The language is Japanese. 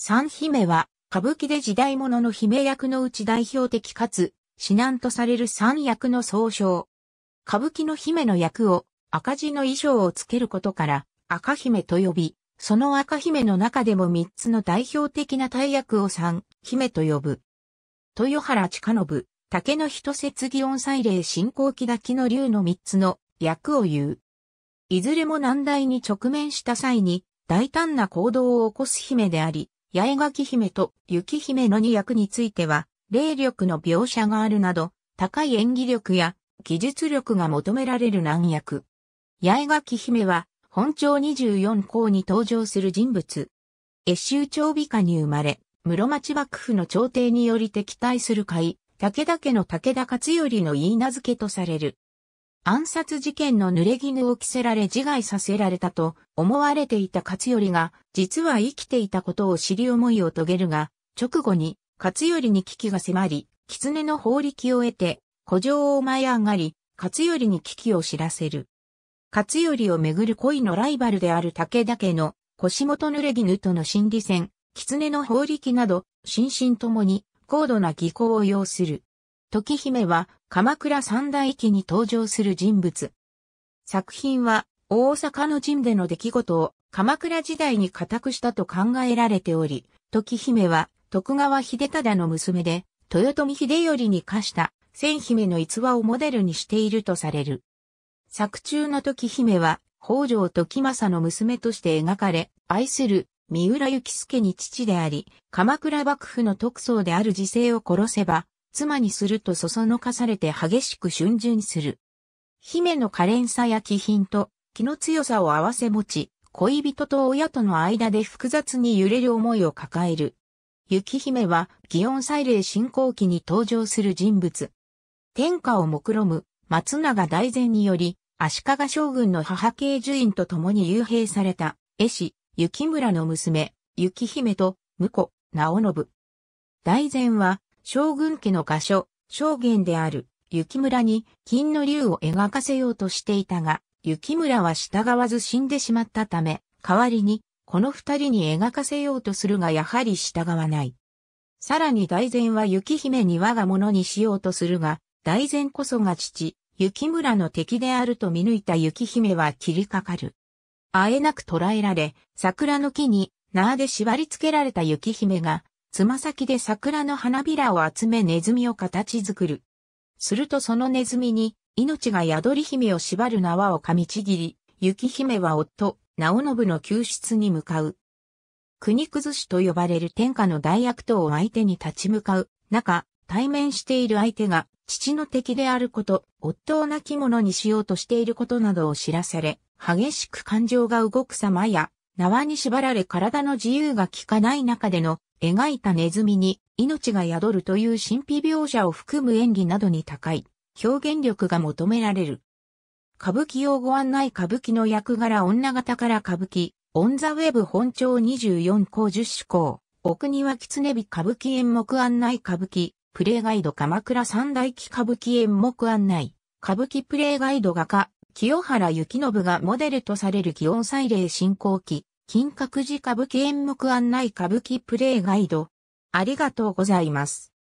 三姫は、歌舞伎で時代物の姫役のうち代表的かつ、指南とされる三役の総称。歌舞伎の姫の役を赤字の衣装をつけることから赤姫と呼び、その赤姫の中でも三つの代表的な大役を三姫と呼ぶ。豊原近信、竹の一節祇音祭礼進行期だきの竜の三つの役を言う。いずれも難題に直面した際に大胆な行動を起こす姫であり、八重垣姫と雪姫の2役については、霊力の描写があるなど、高い演技力や技術力が求められる難役。八重垣姫は、本庁24校に登場する人物。越州長美下に生まれ、室町幕府の朝廷により敵対する会、武田家の武田勝頼の言い名付けとされる。暗殺事件の濡れ衣を着せられ自害させられたと思われていた勝頼が、実は生きていたことを知り思いを遂げるが、直後に勝頼に危機が迫り、狐の法力を得て、古城を舞い上がり、勝頼に危機を知らせる。勝頼をめぐる恋のライバルである武田家の腰元濡れ衣との心理戦、狐の法力など、心身ともに高度な技巧を要する。時姫は鎌倉三大記に登場する人物。作品は大阪の陣での出来事を鎌倉時代に固くしたと考えられており、時姫は徳川秀忠の娘で、豊臣秀頼に課した千姫の逸話をモデルにしているとされる。作中の時姫は北条時政の娘として描かれ、愛する三浦幸助に父であり、鎌倉幕府の特捜である時世を殺せば、妻にするとそそのかされて激しく春巡する。姫の可憐さや気品と気の強さを合わせ持ち、恋人と親との間で複雑に揺れる思いを抱える。雪姫は、祇園祭礼進行期に登場する人物。天下を目論む、松永大善により、足利将軍の母系樹院と共に幽閉された、絵師、雪村の娘、雪姫と、婿、直信。大善は、将軍家の画書、将軍である、雪村に金の竜を描かせようとしていたが、雪村は従わず死んでしまったため、代わりに、この二人に描かせようとするがやはり従わない。さらに大前は雪姫に我が物にしようとするが、大前こそが父、雪村の敵であると見抜いた雪姫は切りかかる。あえなく捕らえられ、桜の木に、縄で縛り付けられた雪姫が、つま先で桜の花びらを集めネズミを形作る。するとそのネズミに、命が宿り姫を縛る縄を噛みちぎり、雪姫は夫、直信の救出に向かう。国崩しと呼ばれる天下の大悪党を相手に立ち向かう中、対面している相手が、父の敵であること、夫を亡き者にしようとしていることなどを知らされ、激しく感情が動く様や、縄に縛られ体の自由が効かない中での描いたネズミに命が宿るという神秘描写を含む演技などに高い表現力が求められる。歌舞伎用ご案内歌舞伎の役柄女型から歌舞伎、オンザウェブ本庁24項10種項、奥庭狐日歌舞伎演目案内歌舞伎、プレイガイド鎌倉三大期歌舞伎演目案内、歌舞伎プレイガイド画家、清原幸信がモデルとされる祇園祭礼進行期、金閣寺歌舞伎演目案内歌舞伎プレイガイド。ありがとうございます。